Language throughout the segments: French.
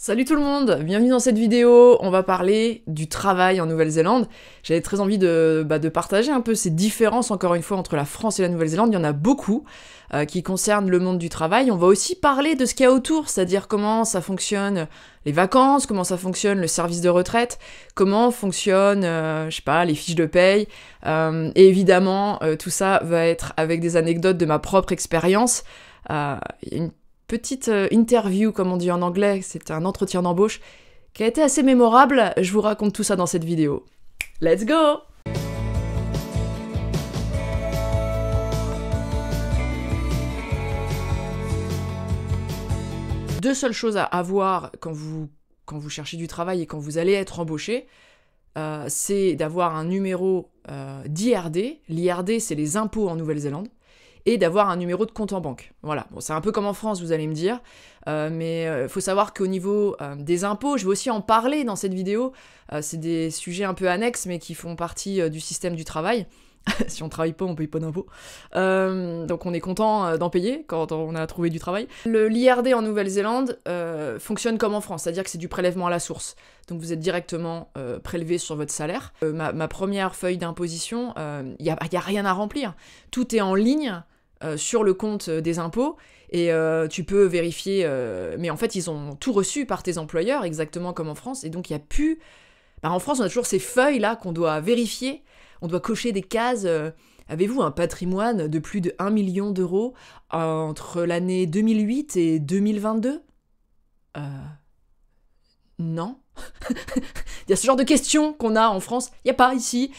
Salut tout le monde, bienvenue dans cette vidéo, on va parler du travail en Nouvelle-Zélande. J'avais très envie bah, de, partager un peu ces différences encore une fois entre la France et la Nouvelle-Zélande, il y en a beaucoup euh, qui concernent le monde du travail. On va aussi parler de ce qu'il y a autour, c'est-à-dire comment ça fonctionne les vacances, comment ça fonctionne le service de retraite, comment fonctionnent, euh, je sais pas, les fiches de paye. Euh, et évidemment, tout ça va être avec des anecdotes de ma propre expérience petite euh, interview, comme on dit en anglais, c'est un entretien d'embauche, qui a été assez mémorable. Je vous raconte tout ça dans cette vidéo. Let's go Deux seules choses à avoir quand vous, quand vous cherchez du travail et quand vous allez être embauché, euh, c'est d'avoir un numéro euh, d'IRD. L'IRD, c'est les impôts en Nouvelle-Zélande et d'avoir un numéro de compte en banque. Voilà, c'est un peu comme en France, vous allez me dire, euh, mais il euh, faut savoir qu'au niveau euh, des impôts, je vais aussi en parler dans cette vidéo, c'est des sujets un peu annexes, mais qui font partie du système du travail. si on travaille pas, on paye pas d'impôts. donc on est content d'en payer quand on a trouvé du travail. Le l'IRD en Nouvelle-Zélande fonctionne comme en France, c'est-à-dire que c'est du prélèvement à la source. Donc vous êtes directement prélevé sur votre salaire. Ma, première feuille d'imposition, il n'y a, rien à remplir. Tout est en ligne. Euh, sur le compte euh, des impôts et euh, tu peux vérifier. mais en fait, ils ont tout reçu par tes employeurs, exactement comme en France. Et donc, il n'y a plus. Bah, en France, on a toujours ces feuilles-là qu'on doit vérifier. On doit cocher des cases. Avez-vous un patrimoine de plus de 1 million d'euros entre l'année 2008 et 2022 Euh. Non. Il y a ce genre de questions qu'on a en France. Il n'y a pas ici.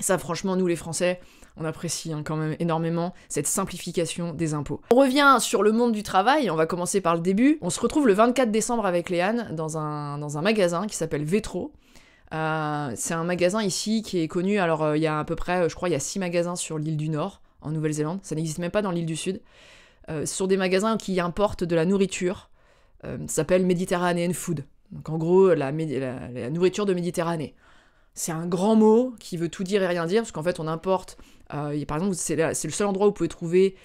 Ça, franchement, nous les Français, on apprécie hein, quand même énormément cette simplification des impôts. On revient sur le monde du travail, on va commencer par le début. On se retrouve le 24 décembre avec Léane dans un, dans un magasin qui s'appelle Vetro. Euh, c'est un magasin ici qui est connu, alors euh, il y a à peu près, euh, je crois, il y a six magasins sur l'île du Nord, en Nouvelle-Zélande, ça n'existe même pas dans l'île du Sud. Euh, sur des magasins qui importent de la nourriture, ça s'appelle Mediterranean Food. Donc en gros, la nourriture de Méditerranée. C'est un grand mot qui veut tout dire et rien dire, parce qu'en fait, on importe euh, par exemple, c'est le seul endroit où vous pouvez trouver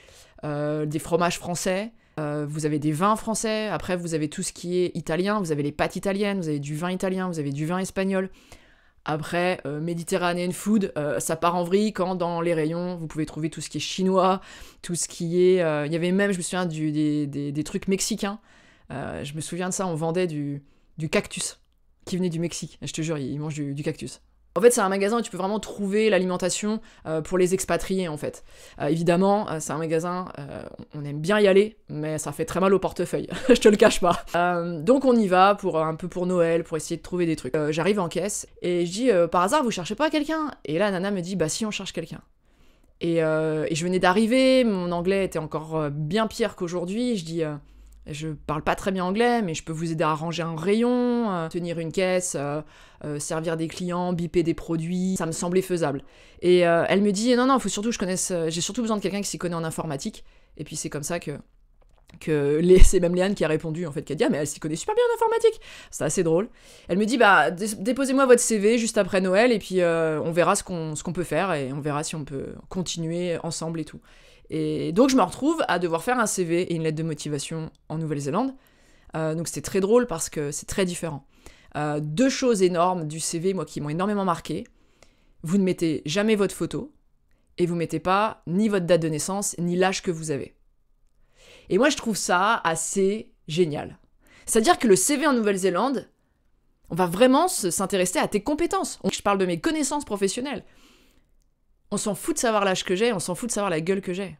euh, des fromages français. Euh, vous avez des vins français. Après, vous avez tout ce qui est italien. Vous avez les pâtes italiennes. Vous avez du vin italien. Vous avez du vin espagnol. Après, Mediterranean food, ça part en vrille quand dans les rayons, vous pouvez trouver tout ce qui est chinois, tout ce qui est... Il y avait même, je me souviens, des, trucs mexicains. je me souviens de ça, on vendait du, du cactus qui venait du Mexique. Je te jure, ils mangent du cactus. En fait, c'est un magasin où tu peux vraiment trouver l'alimentation euh, pour les expatriés, en fait. Euh, évidemment, euh, c'est un magasin, on aime bien y aller, mais ça fait très mal au portefeuille, je te le cache pas. donc on y va pour un peu pour Noël, pour essayer de trouver des trucs. J'arrive en caisse et je dis, par hasard, vous cherchez pas quelqu'un Et là, Nana me dit, bah si, on cherche quelqu'un. et, je venais d'arriver, mon anglais était encore bien pire qu'aujourd'hui, je dis... Je parle pas très bien anglais, mais je peux vous aider à ranger un rayon, euh, tenir une caisse, euh, euh, servir des clients, biper des produits. Ça me semblait faisable. Et elle me dit non non, faut surtout je connaisse. J'ai surtout besoin de quelqu'un qui s'y connaît en informatique. Et puis c'est comme ça que que c'est même Léane qui a répondu en fait qui a dit ah mais elle s'y connaît super bien en informatique c'est assez drôle elle me dit bah déposez-moi votre CV juste après Noël et puis on verra ce qu'on peut faire et on verra si on peut continuer ensemble et tout et donc je me retrouve à devoir faire un CV et une lettre de motivation en Nouvelle-Zélande. Euh, donc c'était très drôle parce que c'est très différent. Euh, deux choses énormes du CV, moi, qui m'ont énormément marqué. Vous ne mettez jamais votre photo et vous ne mettez pas ni votre date de naissance ni l'âge que vous avez. Et moi, je trouve ça assez génial. C'est-à-dire que le CV en Nouvelle-Zélande, on va vraiment s'intéresser à tes compétences. Je parle de mes connaissances professionnelles. On s'en fout de savoir l'âge que j'ai, on s'en fout de savoir la gueule que j'ai.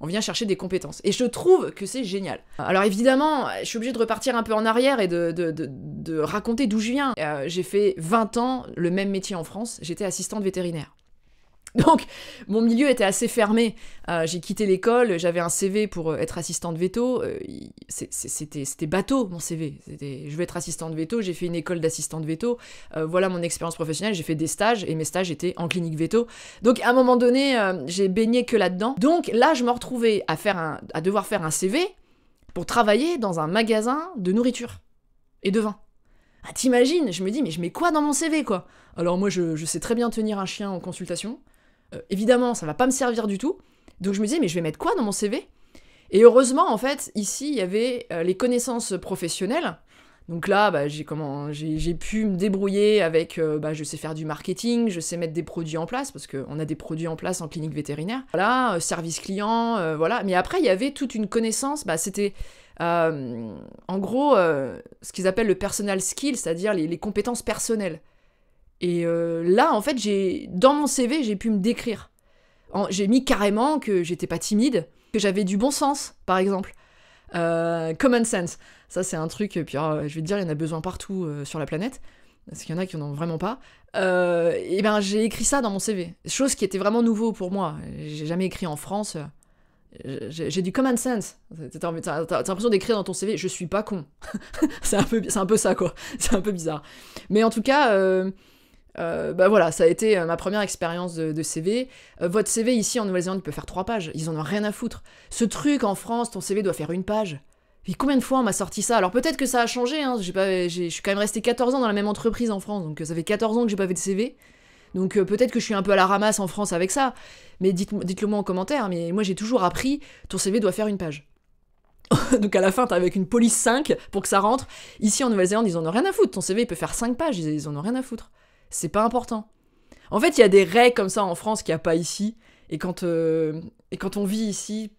On vient chercher des compétences. Et je trouve que c'est génial. Alors évidemment, je suis obligée de repartir un peu en arrière et de, raconter d'où je viens. Euh, j'ai fait 20 ans le même métier en France, j'étais assistante vétérinaire. Donc, mon milieu était assez fermé. Euh, j'ai quitté l'école, j'avais un CV pour euh, être assistant de veto. Euh, c'était bateau, mon CV. Je veux être assistante de veto, j'ai fait une école d'assistante de veto. voilà mon expérience professionnelle, j'ai fait des stages et mes stages étaient en clinique veto. Donc, à un moment donné, j'ai baigné que là-dedans. Donc, là, je me retrouvais à, à devoir faire un CV pour travailler dans un magasin de nourriture et de vin. Ah, t'imagines Je me dis, mais je mets quoi dans mon CV, quoi Alors moi, je sais très bien tenir un chien en consultation. Euh, évidemment, ça va pas me servir du tout. Donc je me disais, mais je vais mettre quoi dans mon CV Et heureusement, en fait, ici, il y avait euh, les connaissances professionnelles. Donc là, bah, j'ai comment, j'ai, pu me débrouiller avec, euh, bah, je sais faire du marketing, je sais mettre des produits en place parce qu'on a des produits en place en clinique vétérinaire. Voilà, service client, voilà. Mais après, il y avait toute une connaissance. Bah, c'était en gros ce qu'ils appellent le personal skill, c'est-à-dire les compétences personnelles. Et euh, là, en fait, j'ai dans mon CV, j'ai pu me décrire. J'ai mis carrément que j'étais pas timide, que j'avais du bon sens, par exemple. Euh, common sense, ça c'est un truc, puis oh, je vais te dire, il y en a besoin partout euh, sur la planète, parce qu'il y en a qui n'en ont vraiment pas. et ben j'ai écrit ça dans mon CV, chose qui était vraiment nouveau pour moi. J'ai jamais écrit en France. J'ai du common sense. T'as l'impression d'écrire dans ton CV, je suis pas con. c'est un, peu, un peu ça quoi. C'est un peu bizarre. Mais en tout cas, euh, bah voilà, ça a été euh, ma première expérience de, CV. Euh, votre CV ici en Nouvelle-Zélande, il peut faire trois pages. Ils en ont rien à foutre. Ce truc en France, ton CV doit faire une page. Et combien de fois on m'a sorti ça Alors peut-être que ça a changé. Hein. je suis quand même resté 14 ans dans la même entreprise en France, donc ça fait 14 ans que j'ai pas fait de CV. Donc peut-être que je suis un peu à la ramasse en France avec ça, mais dites-le moi en commentaire, mais moi j'ai toujours appris, ton CV doit faire une page. Donc à la fin, t'as avec une police 5 pour que ça rentre. Ici en Nouvelle-Zélande, ils en ont rien à foutre. Ton CV, peut faire 5 pages, ils, ils en ont rien à foutre c'est pas important. En fait, il y a des règles comme ça en France qu'il n'y a pas ici. Et quand, euh, et quand on vit ici,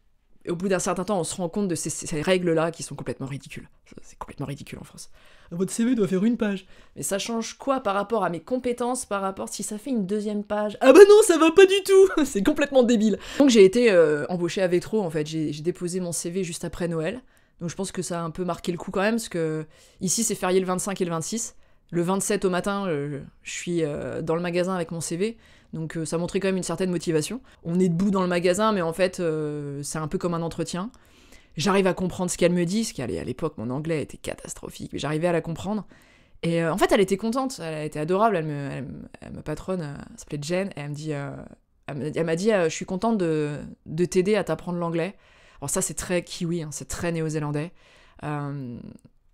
au bout d'un certain temps, on se rend compte de ces, règles-là qui sont complètement ridicules. C'est complètement ridicule en France. Votre CV doit faire une page. Mais ça change quoi par rapport à mes compétences, par rapport si ça fait une deuxième page Ah bah non, ça va pas du tout C'est complètement débile. Donc j'ai été embauché embauchée à Vétro, en fait. J'ai déposé mon CV juste après Noël. Donc je pense que ça a un peu marqué le coup quand même, parce que ici c'est férié le 25 et le 26 le 27 au matin, euh, je suis euh, dans le magasin avec mon CV, donc euh, ça montrait quand même une certaine motivation. On est debout dans le magasin, mais en fait, c'est un peu comme un entretien. J'arrive à comprendre ce qu'elle me dit, parce qu'à l'époque, mon anglais était catastrophique, mais j'arrivais à la comprendre. Et en fait, elle était contente, elle était adorable, elle me, patronne, elle s'appelait Jen, elle me dit, m'a dit, je suis contente de, t'aider à t'apprendre l'anglais. Alors ça, c'est très kiwi, hein, c'est très néo-zélandais.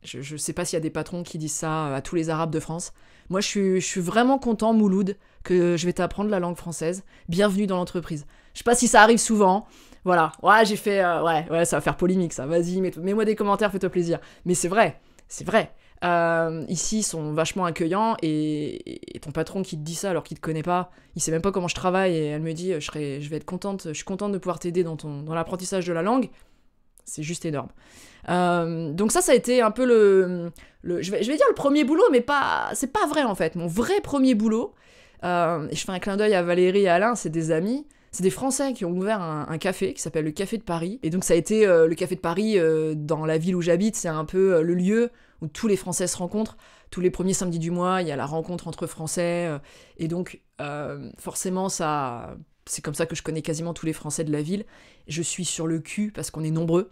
Je, ne sais pas s'il y a des patrons qui disent ça à tous les Arabes de France. Moi, je suis, vraiment content, Mouloud, que je vais t'apprendre la langue française. Bienvenue dans l'entreprise. Je sais pas si ça arrive souvent. Voilà. Ouais, j'ai fait. Euh, ouais, ouais, ça va faire polémique, ça. Vas-y, mets-moi des commentaires, fais-toi plaisir. Mais c'est vrai. C'est vrai. Euh, ici, ils sont vachement accueillants et, ton patron qui te dit ça alors qu'il te connaît pas, il sait même pas comment je travaille et elle me dit je, serai, je vais être contente, je suis contente de pouvoir t'aider dans, ton, dans l'apprentissage de la langue. C'est juste énorme. Euh, donc ça, ça a été un peu le, je, vais, dire le premier boulot, mais pas, c'est pas vrai en fait. Mon vrai premier boulot, euh, et je fais un clin d'œil à Valérie et Alain, c'est des amis, c'est des Français qui ont ouvert un, café qui s'appelle le Café de Paris. Et donc ça a été euh, le Café de Paris dans la ville où j'habite, c'est un peu le lieu où tous les Français se rencontrent. Tous les premiers samedis du mois, il y a la rencontre entre Français, et donc forcément ça c'est comme ça que je connais quasiment tous les Français de la ville. Je suis sur le cul parce qu'on est nombreux.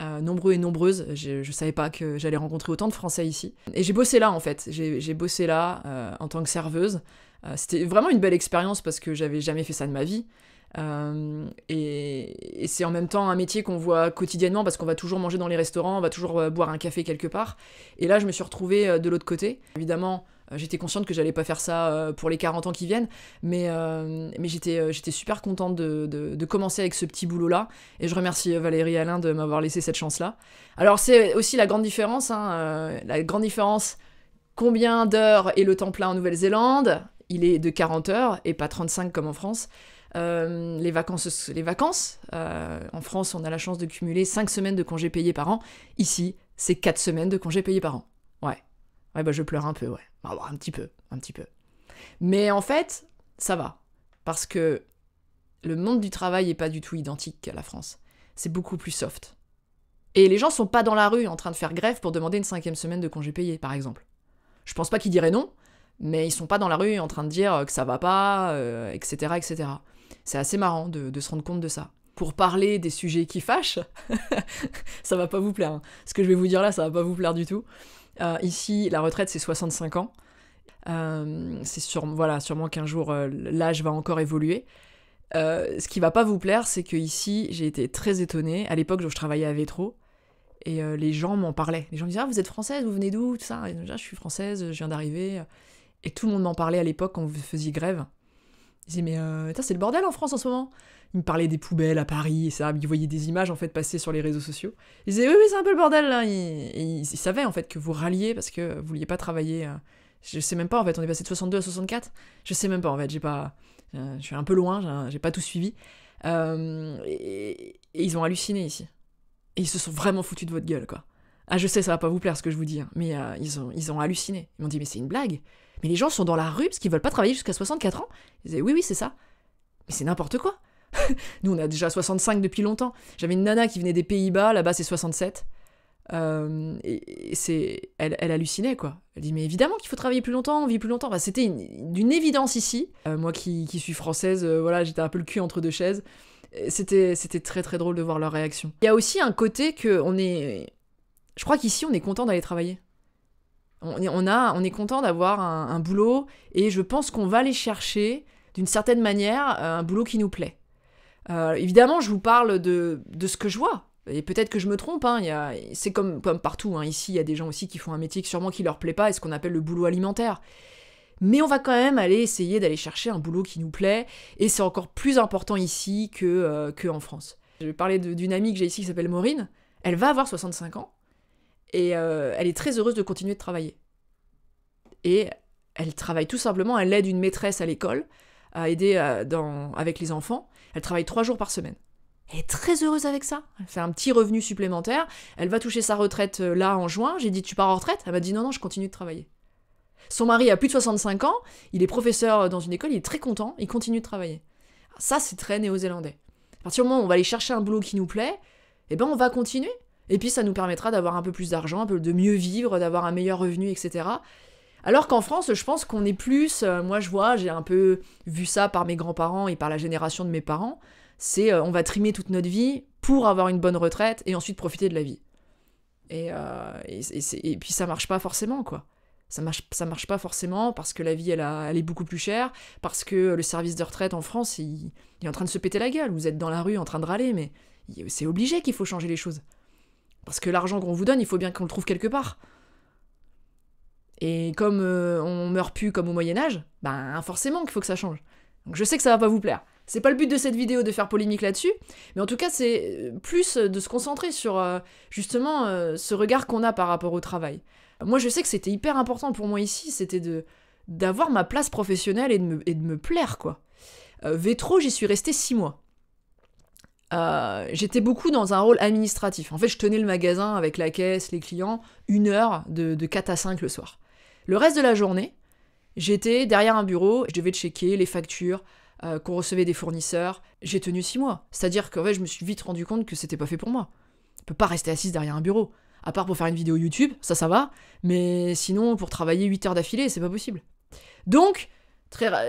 Euh, nombreux et nombreuses. Je, ne savais pas que j'allais rencontrer autant de Français ici. Et j'ai bossé là en fait. J'ai bossé là euh, en tant que serveuse. Euh, c'était vraiment une belle expérience parce que j'avais jamais fait ça de ma vie. et, et c'est en même temps un métier qu'on voit quotidiennement parce qu'on va toujours manger dans les restaurants, on va toujours boire un café quelque part. Et là, je me suis retrouvée de l'autre côté. Évidemment, euh, j'étais consciente que j'allais pas faire ça euh, pour les 40 ans qui viennent, mais, euh, mais j'étais, j'étais super contente de, de, commencer avec ce petit boulot-là, et je remercie Valérie Alain de m'avoir laissé cette chance-là. Alors c'est aussi la grande différence, hein, la grande différence, combien d'heures est le temps plein en Nouvelle-Zélande Il est de 40 heures, et pas 35 comme en France. les vacances, les vacances. en France, on a la chance de cumuler 5 semaines de congés payés par an. Ici, c'est 4 semaines de congés payés par an. Ouais. Bah, je pleure un peu, ouais. Bah, bah, un petit peu, un petit peu. Mais en fait, ça va. Parce que le monde du travail n'est pas du tout identique à la France. C'est beaucoup plus soft. Et les gens sont pas dans la rue en train de faire grève pour demander une cinquième semaine de congé payé, par exemple. Je pense pas qu'ils diraient non, mais ils sont pas dans la rue en train de dire euh, que ça va pas, etc., euh, etc. C'est assez marrant de, se rendre compte de ça. Pour parler des sujets qui fâchent, ça va pas vous plaire. Hein. Ce que je vais vous dire là, ça va pas vous plaire du tout. Euh, ici, la retraite, c'est 65 ans. Euh, c'est voilà, sûrement qu'un jour, euh, l'âge va encore évoluer. ce qui va pas vous plaire, c'est que ici, j'ai été très étonnée. À l'époque, je travaillais à Vétro. Et les gens m'en parlaient. Les gens me disaient Ah, vous êtes française, vous venez d'où ça. Et ah, je suis française, je viens d'arriver. Et tout le monde m'en parlait à l'époque quand vous faisiez grève. Ils mais euh, c'est le bordel en France en ce moment. Il me parlait des poubelles à Paris, et ça, il voyait des images en fait passer sur les réseaux sociaux. Ils disait, oui, mais c'est un peu le bordel là. Et, il, en fait que vous ralliez parce que vous vouliez pas travailler. Euh. je sais même pas en fait, on est passé de 62 à 64. Je sais même pas en fait, j'ai pas. Euh, je suis un peu loin, j'ai pas tout suivi. Euh, et, ils ont halluciné ici. Et ils se sont vraiment foutus de votre gueule quoi. Ah, je sais, ça va pas vous plaire ce que je vous dis, hein, mais ils, ont, ils ont halluciné. Ils m'ont dit, mais c'est une blague. Mais les gens sont dans la rue parce qu'ils veulent pas travailler jusqu'à 64 ans. Ils disaient, oui, oui, c'est ça. Mais c'est n'importe quoi. Nous, on a déjà 65 depuis longtemps. J'avais une nana qui venait des Pays-Bas, là-bas, c'est 67. Euh, et, c'est, elle, hallucinait quoi. Elle dit mais évidemment qu'il faut travailler plus longtemps, on vit plus longtemps. c'était d'une évidence ici. Euh, moi qui, suis française, euh, voilà, j'étais un peu le cul entre deux chaises. C'était, c'était très très drôle de voir leur réaction. Il y a aussi un côté que on est, je crois qu'ici on est content d'aller travailler. On, a, on est content d'avoir un, boulot et je pense qu'on va aller chercher, d'une certaine manière, euh, un boulot qui nous plaît. Euh, évidemment, je vous parle de, de, ce que je vois. Et peut-être que je me trompe, hein, c'est comme, comme, partout. Hein. ici, il y a des gens aussi qui font un métier qui sûrement qui leur plaît pas, et ce qu'on appelle le boulot alimentaire. Mais on va quand même aller essayer d'aller chercher un boulot qui nous plaît, et c'est encore plus important ici que, euh, que France. Je vais parler d'une amie que j'ai ici qui s'appelle Maureen. Elle va avoir 65 ans, et euh, elle est très heureuse de continuer de travailler. Et elle travaille tout simplement, elle aide une maîtresse à l'école, à aider euh, avec les enfants. Elle travaille trois jours par semaine. Elle est très heureuse avec ça. Elle fait un petit revenu supplémentaire. Elle va toucher sa retraite euh, là en juin. J'ai dit tu pars en retraite Elle m'a dit non, non, je continue de travailler. Son mari a plus de 65 ans. Il est professeur dans une école. Il est très content. Il continue de travailler. Ça, c'est très néo-zélandais. À partir du moment où on va aller chercher un boulot qui nous plaît, eh ben on va continuer. Et puis ça nous permettra d'avoir un peu plus d'argent, un peu de mieux vivre, d'avoir un meilleur revenu, etc. Alors qu'en France, je pense qu'on est plus, euh, moi je vois, j'ai un peu vu ça par mes grands-parents et par la génération de mes parents, c'est euh, on va trimer toute notre vie pour avoir une bonne retraite et ensuite profiter de la vie. Et, euh, puis ça marche pas forcément, quoi. Ça marche, ça marche pas forcément parce que la vie, elle, est beaucoup plus chère, parce que le service de retraite en France, il est en train de se péter la gueule. Vous êtes dans la rue en train de râler, mais c'est obligé qu'il faut changer les choses. Parce que l'argent qu'on vous donne, il faut bien qu'on le trouve quelque part. Et comme euh, on meurt plus comme au Moyen-Âge, ben forcément qu'il faut que ça change. je sais que ça va pas vous plaire. C'est pas le but de cette vidéo de faire polémique là-dessus, mais en tout cas, c'est euh, plus de se concentrer sur euh, justement ce regard qu'on a par rapport au travail. Moi, je sais que c'était hyper important pour moi ici, c'était de d'avoir ma place professionnelle et de me, et de me plaire, quoi. Vétro, j'y suis resté six mois. Euh, j'étais beaucoup dans un rôle administratif. En fait, je tenais le magasin avec la caisse, les clients, une heure de, 4 à 5 le soir. Le reste de la journée, j'étais derrière un bureau, je devais checker les factures euh, qu'on recevait des fournisseurs. J'ai tenu 6 mois. C'est-à-dire qu'en fait, je me suis vite rendu compte que c'était pas fait pour moi. Je peux pas rester assise derrière un bureau. À part pour faire une vidéo YouTube, ça, ça va. Mais sinon, pour travailler 8 heures d'affilée, c'est pas possible. Donc,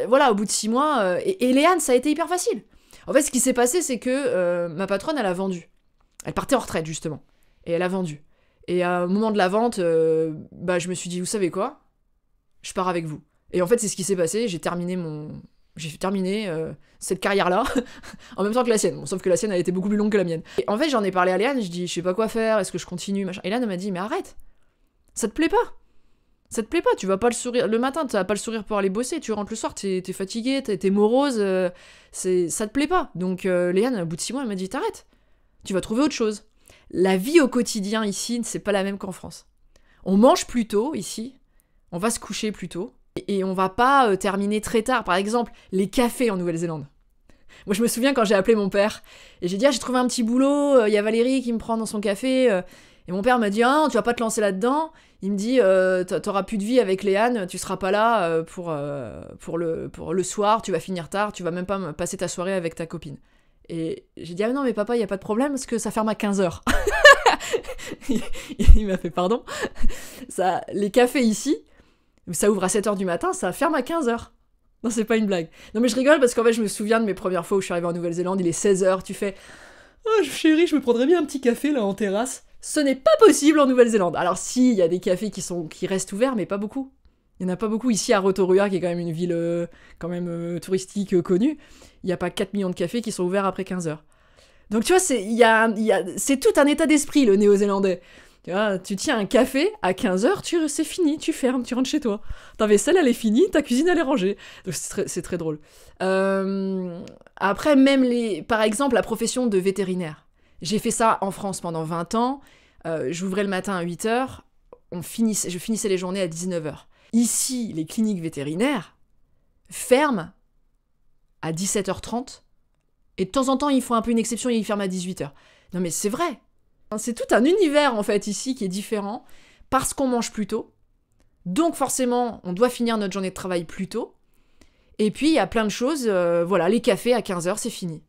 voilà, au bout de 6 mois, euh, et, et Léane, ça a été hyper facile. En fait, ce qui s'est passé, c'est que euh, ma patronne, elle a vendu. Elle partait en retraite, justement. Et elle a vendu. Et au moment de la vente, euh, bah, je me suis dit, vous savez quoi Je pars avec vous. Et en fait, c'est ce qui s'est passé. J'ai terminé mon. J'ai terminé euh, cette carrière-là en même temps que la sienne. sauf que la sienne elle était beaucoup plus longue que la mienne. Et en fait, j'en ai parlé à Léane. Je dis, je sais pas quoi faire. Est-ce que je continue Et Léane m'a dit, mais arrête. Ça te plaît pas ça te plaît pas, tu vas pas le sourire. Le matin, tu pas le sourire pour aller bosser, tu rentres le soir, t'es es fatigué, t'es morose, euh, c'est ça te plaît pas. Donc euh, Léane, au bout de six mois, elle m'a dit T'arrêtes, tu vas trouver autre chose. La vie au quotidien ici, c'est pas la même qu'en France. On mange plus tôt ici, on va se coucher plus tôt, et, on va pas euh, terminer très tard. Par exemple, les cafés en Nouvelle-Zélande. Moi, je me souviens quand j'ai appelé mon père, et j'ai dit ah, j'ai trouvé un petit boulot, il y a Valérie qui me prend dans son café. Et mon père m'a dit Ah, tu vas pas te lancer là-dedans. Il me dit euh, T'auras plus de vie avec Léane, tu seras pas là euh, pour, euh, pour, le, pour le soir, tu vas finir tard, tu vas même pas passer ta soirée avec ta copine. Et j'ai dit Ah non, mais papa, il y a pas de problème parce que ça ferme à 15h. il m'a fait Pardon ça, Les cafés ici, ça ouvre à 7h du matin, ça ferme à 15h. Non, c'est pas une blague. Non, mais je rigole parce qu'en fait, je me souviens de mes premières fois où je suis arrivée en Nouvelle-Zélande, il est 16h, tu fais Oh, chérie, je me prendrais bien un petit café là en terrasse. Ce n'est pas possible en Nouvelle-Zélande. Alors si, il y a des cafés qui, sont, qui restent ouverts, mais pas beaucoup. Il n'y en a pas beaucoup ici à Rotorua, qui est quand même une ville euh, quand même euh, touristique euh, connue. Il n'y a pas 4 millions de cafés qui sont ouverts après 15 heures. Donc tu vois, c'est tout un état d'esprit, le néo-zélandais. Tu vois, tu tiens un café, à 15 heures, tu, c'est fini, tu fermes, tu rentres chez toi. Ta vaisselle, elle est finie, ta cuisine, elle est rangée. Donc c'est très, drôle. après, même les... Par exemple, la profession de vétérinaire. J'ai fait ça en France pendant 20 ans. Euh, j'ouvrais le matin à 8h, on finissait, je finissais les journées à 19h. Ici, les cliniques vétérinaires ferment à 17h30 et de temps en temps, ils font un peu une exception et ils ferment à 18h. Non mais c'est vrai. C'est tout un univers en fait ici qui est différent parce qu'on mange plus tôt. Donc forcément, on doit finir notre journée de travail plus tôt. Et puis il y a plein de choses, euh, voilà, les cafés à 15h, c'est fini.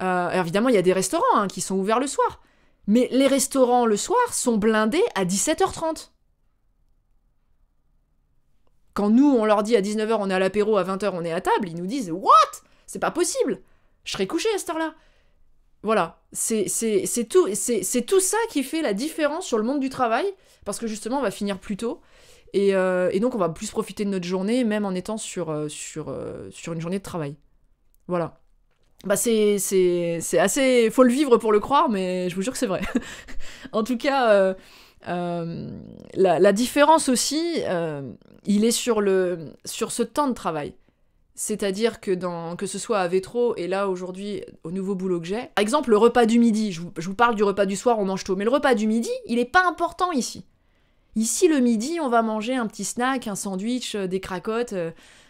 Euh, évidemment, il y a des restaurants hein, qui sont ouverts le soir. Mais les restaurants le soir sont blindés à 17h30. Quand nous, on leur dit à 19h on est à l'apéro, à 20h on est à table, ils nous disent What C'est pas possible Je serai couché à cette heure-là. Voilà, c'est tout, tout ça qui fait la différence sur le monde du travail, parce que justement on va finir plus tôt, et, euh, donc on va plus profiter de notre journée, même en étant sur euh, une journée de travail. Voilà bah c'est assez faut le vivre pour le croire mais je vous jure que c'est vrai en tout cas euh, euh, la, différence aussi euh, il est sur le sur ce temps de travail c'est-à-dire que dans que ce soit à Vétro et là aujourd'hui au nouveau boulot que j'ai par exemple le repas du midi je vous, je vous parle du repas du soir on mange tôt mais le repas du midi il n'est pas important ici ici le midi on va manger un petit snack un sandwich des cracottes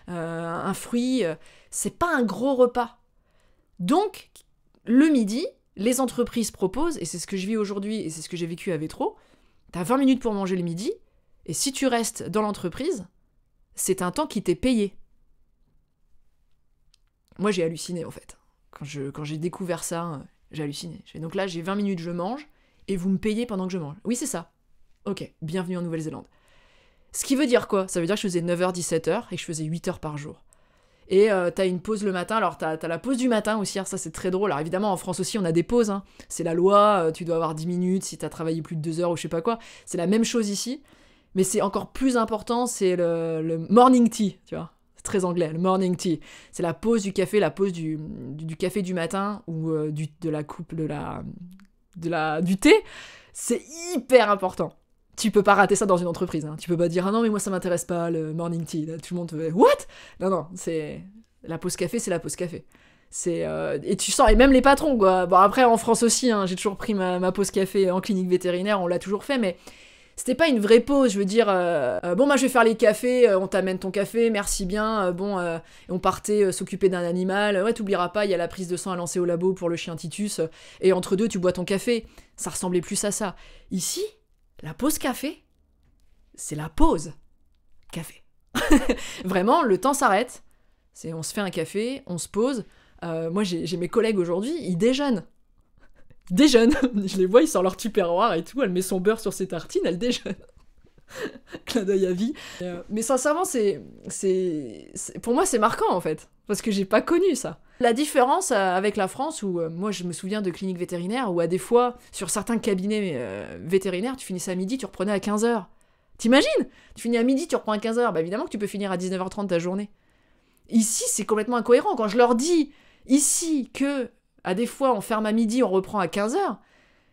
un fruit c'est pas un gros repas donc, le midi, les entreprises proposent, et c'est ce que je vis aujourd'hui et c'est ce que j'ai vécu à Vétro, t'as 20 minutes pour manger le midi, et si tu restes dans l'entreprise, c'est un temps qui t'est payé. Moi, j'ai halluciné en fait. Quand, j'ai découvert ça, j'ai halluciné. donc là, j'ai 20 minutes, je mange, et vous me payez pendant que je mange. Oui, c'est ça. Ok, bienvenue en Nouvelle-Zélande. Ce qui veut dire quoi Ça veut dire que je faisais 9h-17h et que je faisais 8 h par jour. Et euh, t'as une pause le matin. Alors, t'as as la pause du matin aussi. Hein, ça, c'est très drôle. Alors, évidemment, en France aussi, on a des pauses. Hein. C'est la loi. Euh, tu dois avoir 10 minutes si t'as travaillé plus de 2 heures ou je sais pas quoi. C'est la même chose ici. Mais c'est encore plus important. C'est le, morning tea, tu vois très anglais, le morning tea. C'est la pause du café, la pause du, café du matin ou euh, de la coupe la, de la, du thé. C'est hyper important tu peux pas rater ça dans une entreprise. Hein. Tu peux pas dire ah non mais moi ça m'intéresse pas le morning tea. tout le monde te fait what Non non, c'est la pause café, c'est la pause café. C'est euh, et tu sens et même les patrons quoi. Bon après en France aussi, hein, j'ai toujours pris ma, pause café en clinique vétérinaire, on l'a toujours fait, mais c'était pas une vraie pause. Je veux dire euh, euh, bon moi bah, je vais faire les cafés, on t'amène ton café, merci bien. bon on partait s'occuper d'un animal. Ouais t'oublieras pas, il y a la prise de sang à lancer au labo pour le chien Titus. et entre deux tu bois ton café. Ça ressemblait plus à ça. Ici la pause café, c'est la pause café. Vraiment, le temps s'arrête. C'est on se fait un café, on se pose. Euh, moi, j'ai mes collègues aujourd'hui, ils déjeunent. déjeunent. Je les vois, ils sortent leur tupperware et tout. Elle met son beurre sur ses tartines, elle déjeune. Clin d'œil à vie. Euh, mais sincèrement, c'est, c'est, pour moi, c'est marquant en fait, parce que j'ai pas connu ça. La différence euh, avec la France, où euh, moi je me souviens de cliniques vétérinaires, où à des fois, sur certains cabinets euh, vétérinaires, tu finissais à midi, tu reprenais à 15h. T'imagines Tu finis à midi, tu reprends à 15h. Bah évidemment que tu peux finir à 19h30 ta journée. Ici, c'est complètement incohérent. Quand je leur dis ici que, à des fois, on ferme à midi, on reprend à 15h,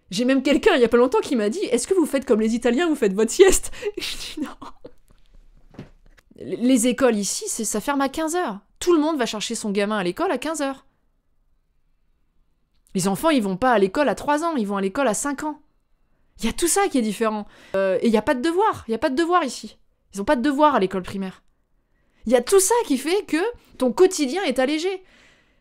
j'ai même quelqu'un il y a pas longtemps qui m'a dit Est-ce que vous faites comme les Italiens, vous faites votre sieste Je dis non. Les écoles ici, ça ferme à 15h tout le monde va chercher son gamin à l'école à 15 heures. Les enfants, ils vont pas à l'école à 3 ans, ils vont à l'école à 5 ans. Il y a tout ça qui est différent. Euh, et il n'y a pas de devoir, il n'y a pas de devoir ici. Ils n'ont pas de devoir à l'école primaire. Il y a tout ça qui fait que ton quotidien est allégé.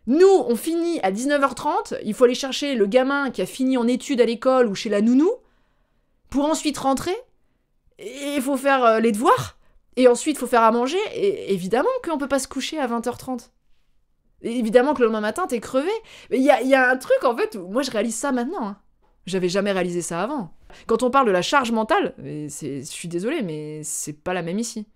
Nous, on finit à 19h30, il faut aller chercher le gamin qui a fini en études à l'école ou chez la nounou, pour ensuite rentrer, et il faut faire euh, les devoirs. Et ensuite, il faut faire à manger. Et évidemment qu'on peut pas se coucher à 20h30. évidemment que le lendemain matin, t'es crevé. Mais il y a, y a, un truc, en fait, où moi, je réalise ça maintenant. Hein. J'avais jamais réalisé ça avant. Quand on parle de la charge mentale, je suis désolée, mais c'est pas la même ici.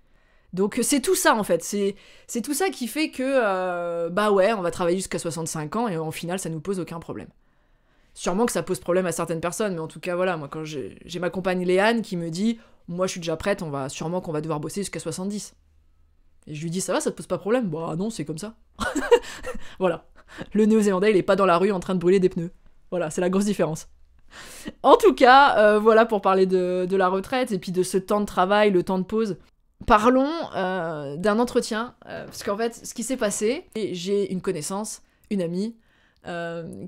Donc c'est tout ça en fait, c'est tout ça qui fait que euh, bah ouais, on va travailler jusqu'à 65 ans et en final ça nous pose aucun problème. Sûrement que ça pose problème à certaines personnes, mais en tout cas voilà, moi quand j'ai ma compagne Léane qui me dit moi je suis déjà prête, on va sûrement qu'on va devoir bosser jusqu'à 70. Et je lui dis ça va, ça te pose pas problème Bah non, c'est comme ça. voilà. Le néo-zélandais, il est pas dans la rue en train de brûler des pneus. Voilà, c'est la grosse différence. En tout cas, euh, voilà pour parler de, la retraite et puis de ce temps de travail, le temps de pause. Parlons euh, d'un entretien, euh, parce qu'en fait, ce qui s'est passé, j'ai une connaissance, une amie,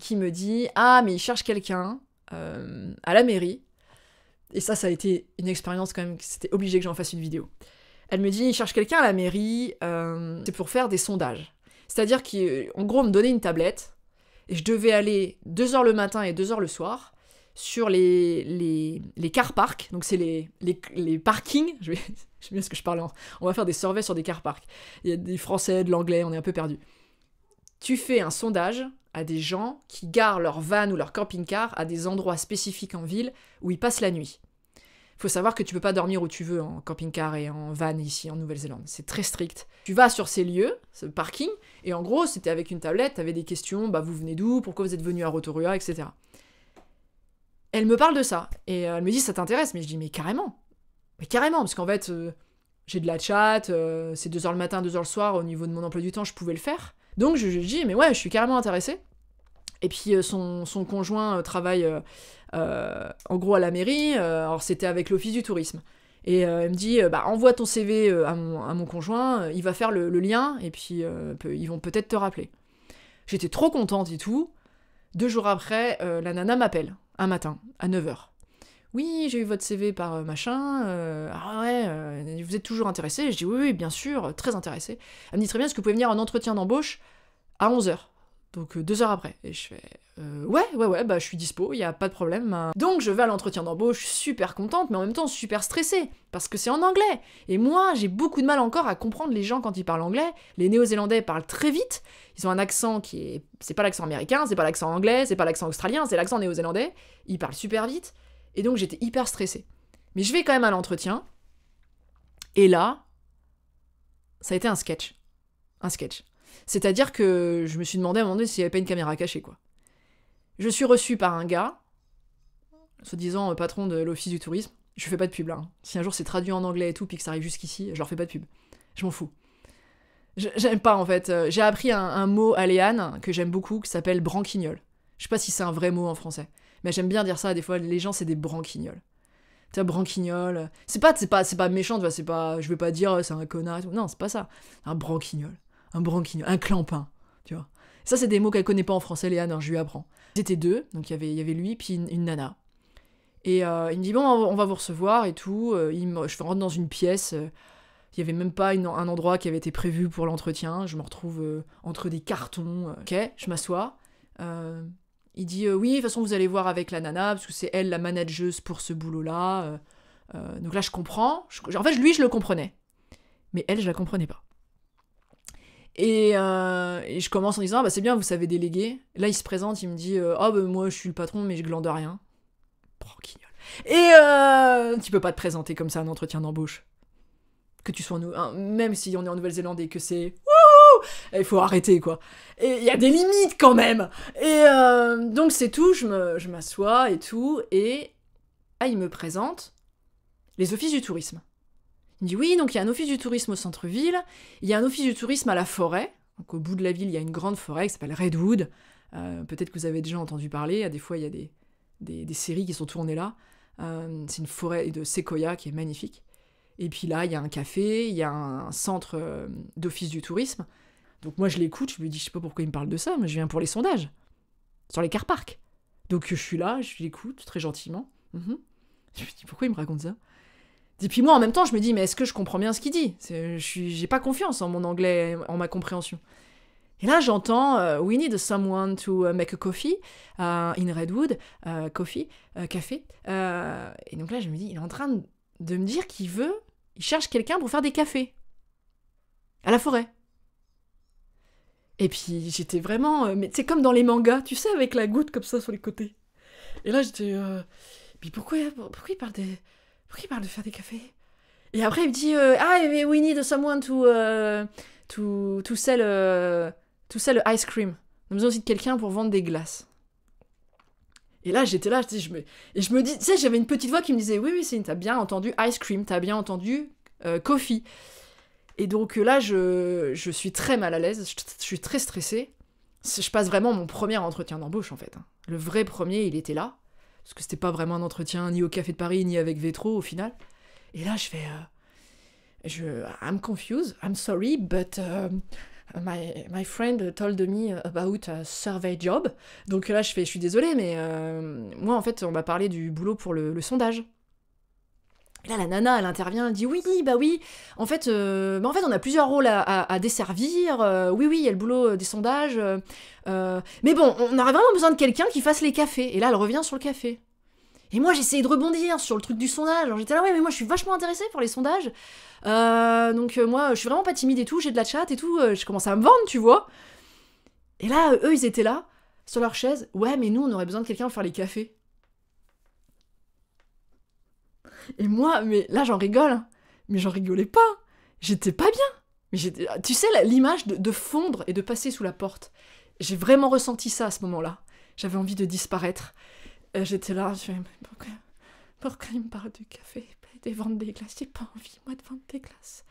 qui me dit Ah, mais il cherche quelqu'un à la mairie et ça, ça a été une expérience quand même, c'était obligé que j'en fasse une vidéo. Elle me dit, il cherche quelqu'un à la mairie, euh, c'est pour faire des sondages. C'est-à-dire qu'en gros, on me donnait une tablette, et je devais aller 2h le matin et 2h le soir sur les, les, les car parks, donc c'est les, les, parkings, je sais bien ce que je parle, on va faire des surveys sur des car parks. Il y a des français, de l'anglais, on est un peu perdu. Tu fais un sondage à des gens qui garent leur van ou leur camping-car à des endroits spécifiques en ville où ils passent la nuit. Faut savoir que tu peux pas dormir où tu veux en camping-car et en van ici en Nouvelle-Zélande. C'est très strict. Tu vas sur ces lieux, ce parking, et en gros, c'était avec une tablette, t'avais des questions, bah vous venez d'où, pourquoi vous êtes venu à Rotorua, etc. Elle me parle de ça, et euh, elle me dit ça t'intéresse, mais je dis mais carrément, mais carrément, parce qu'en fait, euh, j'ai de la chat, euh, c'est 2h le matin, 2h le soir, au niveau de mon emploi du temps, je pouvais le faire. Donc je lui dis, mais ouais, je suis carrément intéressée. Et puis euh, son, conjoint euh, travaille euh, en gros à la mairie, alors c'était avec l'Office du tourisme. Et elle me dit, bah, envoie ton CV à mon, conjoint, il va faire le, lien, et puis ils vont peut-être te rappeler. J'étais trop contente et tout. Deux jours après, la nana m'appelle, un matin, à 9h oui, j'ai eu votre CV par euh, machin, euh, ah ouais, euh, vous êtes toujours intéressé Je dis oui, oui, bien sûr, très intéressé. Elle me dit très bien, est-ce que vous pouvez venir en entretien d'embauche à 11h donc deux heures après. Et je fais ouais, ouais, ouais, bah je suis dispo, il n'y a pas de problème. Hein. Donc je vais à l'entretien d'embauche, super contente, mais en même temps super stressée, parce que c'est en anglais. Et moi, j'ai beaucoup de mal encore à comprendre les gens quand ils parlent anglais. Les Néo-Zélandais parlent très vite. Ils ont un accent qui est, c'est pas l'accent américain, c'est pas l'accent anglais, c'est pas l'accent australien, c'est l'accent néo-zélandais. Ils parlent super vite. Et donc j'étais hyper stressée. Mais je vais quand même à l'entretien. Et là, ça a été un sketch. Un sketch. C'est-à-dire que je me suis demandé à un moment donné s'il n'y avait pas une caméra cachée, quoi. Je suis reçue par un gars, soi disant euh, patron de l'office du tourisme. Je fais pas de pub là. Hein. Si un jour c'est traduit en anglais et tout, puis que ça arrive jusqu'ici, je leur fais pas de pub. Je m'en fous. J'aime pas en fait. Euh, j'ai appris un, mot à Léane que j'aime beaucoup qui s'appelle branquignol. Je sais pas si c'est un vrai mot en français. Mais j'aime bien dire ça, des fois, les gens, c'est des branquignoles. Tu branquignoles C'est pas, c'est pas, c'est pas méchant, tu vois, c'est pas, je veux pas dire euh, c'est un connard. Non, c'est pas ça. Un branquignol, un branquignol, un clampin, tu vois. Ça, c'est des mots qu'elle connaît pas en français, Léa, non, je lui apprends. C'était deux, donc y il y avait lui, puis une, nana. Et euh, il me dit, bon, on va vous recevoir et tout. Euh, il me, je rentre dans une pièce. Il n'y avait même pas un endroit qui avait été prévu pour l'entretien. Je me retrouve entre des cartons. ok, je m'assois. Euh, il dit euh, oui, de toute façon vous allez voir avec la nana parce que c'est elle la manageuse pour ce boulot-là. Euh, euh, donc là je comprends. en fait lui je le comprenais, mais elle je la comprenais pas. Et, je commence en disant ah, bah c'est bien vous savez déléguer. Là il se présente, il me dit ah ben moi je suis le patron mais je glande rien. Et tu peux pas te présenter comme ça à un entretien d'embauche. Que tu sois en, hein, même si on est en Nouvelle-Zélande et que c'est eh, il faut arrêter quoi. Et il y a des limites quand même. Et euh, donc c'est tout, je m'assois et tout, et ah, il me présente les offices du tourisme. Il me dit oui, donc il y a un office du tourisme au centre-ville, il y a un office du tourisme à la forêt, donc au bout de la ville il y a une grande forêt qui s'appelle Redwood, euh, peut-être que vous avez déjà entendu parler, des fois il y a des, séries qui sont tournées là, euh, c'est une forêt de séquoia qui est magnifique. Et puis là, il y a un café, il y a un centre d'office du tourisme. Donc moi je l'écoute, je me dis je sais pas pourquoi il me parle de ça, mais je viens pour les sondages sur les car parks. Donc je suis là, je l'écoute très gentiment. Mhm. Je me dis pourquoi il me raconte ça Et puis moi en même temps je me dis mais est-ce que je comprends bien ce qu'il dit Je n'ai pas confiance en mon anglais, en ma compréhension. Et là, j'entends euh, We need someone to euh, make a coffee euh, in Redwood, coffee, café. et donc là, je me dis, il est en train de me dire qu'il veut, il cherche quelqu'un pour faire des cafés à la forêt. Et puis j'étais vraiment. Euh, mais c'est comme dans les mangas, tu sais, avec la goutte comme ça sur les côtés. Et là j'étais. puis euh, mais pourquoi, pourquoi il parle de, Pourquoi il parle de faire des cafés Et après il me dit euh, Ah, mais we need someone to. sell, ice cream. On a besoin aussi de quelqu'un pour vendre des glaces. Et là, j'étais là, je, me, et je me dis, tu sais, j'avais une petite voix qui me disait, oui, oui, Céline, t'as bien entendu ice cream, t'as bien entendu coffee. Et donc euh, là, je, je suis très mal à l'aise, je, suis très stressée. Je passe vraiment mon premier entretien d'embauche en fait. Hein. Le vrai premier, il était là. Parce que c'était pas vraiment un entretien ni au Café de Paris, ni avec Vétro au final. Et là, je fais. Euh, je, I'm confused, I'm sorry, but. Euh, my, my friend told me about a survey job. Donc là, je fais, je suis désolée, mais moi, en fait, on m'a parlé du boulot pour le, le sondage. Là, la nana, elle intervient, elle dit oui, bah oui, en fait, euh, bah, en fait on a plusieurs rôles à, desservir, euh, oui, oui, il y a le boulot euh, des sondages, mais bon, on aurait vraiment besoin de quelqu'un qui fasse les cafés. Et là, elle revient sur le café. Et moi, j'essayais de rebondir sur le truc du sondage. j'étais là, ouais, mais moi, je suis vachement intéressée pour les sondages. donc moi, je suis vraiment pas timide et tout, j'ai de la chatte et tout, je commence à me vendre, tu vois. Et là, eux, ils étaient là, sur leur chaise, ouais, mais nous, on aurait besoin de quelqu'un pour faire les cafés. Et moi, mais là, j'en rigole. Mais j'en rigolais pas. J'étais pas bien. Mais ah, tu sais, l'image de, fondre et de passer sous la porte. J'ai vraiment ressenti ça à ce moment-là. J'avais envie de disparaître. Euh, j'étais là, je me pourquoi, pourquoi il me parle du café des ventes des glaces J'ai pas envie, moi, de vendre des glaces.